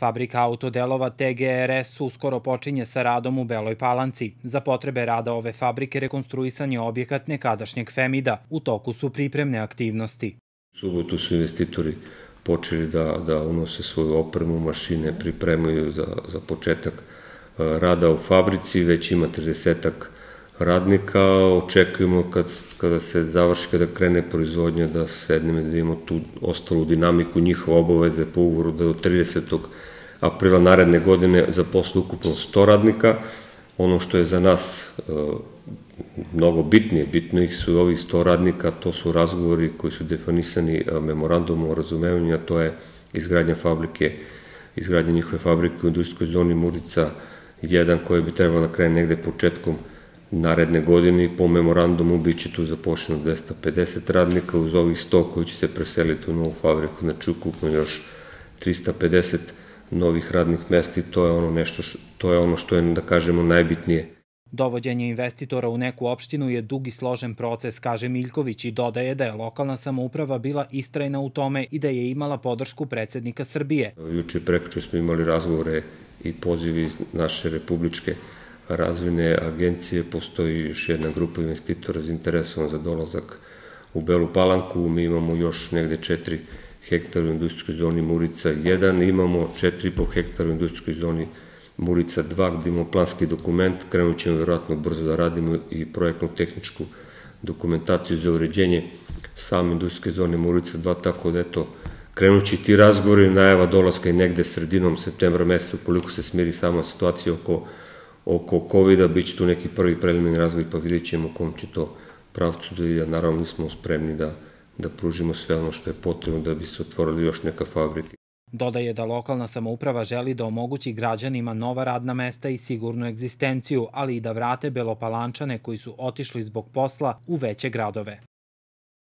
Fabrika autodelova TGRS uskoro počinje sa radom u Beloj Palanci. Za potrebe rada ove fabrike rekonstruisan je objekat nekadašnjeg Femida. U toku su pripremne aktivnosti. U subotu su investitori počeli da, da unose svoju opremu, mašine pripremaju za, za početak eh, rada u fabrici, već ima 30-ak radnika, očekujemo kad, kada se završi, kada krene proizvodnja, da sednemo i da vidimo tu ostalu dinamiku njihova obaveze po ugovoru da do 30. aprila naredne godine zaposle ukupno 100 radnika. Ono što je za nas e, mnogo bitnije, bitno ih su ovih 100 radnika, to su razgovori koji su definisani e, memorandumom o razumevanju, a to je izgradnja fabrike, izgradnja njihove fabrike u industrijskoj zoni Murica 1 koja bi trebala da krene negde početkom 2020 Naredne godine i po memorandumu bit će tu zapošljeno 250 radnika uz ovih 100 koji će se preseliti u novu fabriku, znači ukupno još 350 novih radnih mesta i to je ono nešto što, to je ono što je da kažemo najbitnije. Dovođenje investitora u neku opštinu je dug i složen proces, kaže Miljković i dodaje da je lokalna samouprava bila istrajna u tome i da je imala podršku predsednika Srbije. Juče prekoče smo imali razgovore i pozivi iz naše republičke razvojne agencije postoji još jedna grupa investitora zainteresovan za dolazak u Belu Palanku. Mi imamo još negde 4 hektara u industrijskoj zoni Murica 1, imamo 4,5 hektara u industrijskoj zoni Murica 2, gde imamo planski dokument, krenut ćemo verovatno brzo da radimo i projektnu tehničku dokumentaciju za uređenje same industrijske zone Murica 2, tako da eto, krenući ti razgovori, najava dolaska i negde sredinom septembra meseca, ukoliko se smiri sama situacija oko oko COVID-a, bit će tu neki prvi prelimin razvoj, pa vidjet ćemo kom će to pravcu da ide. Naravno, mi smo spremni da, da pružimo sve ono što je potrebno da bi se otvorili još neka fabrika. Dodaje da lokalna samouprava želi da omogući građanima nova radna mesta i sigurnu egzistenciju, ali i da vrate belopalančane koji su otišli zbog posla u veće gradove.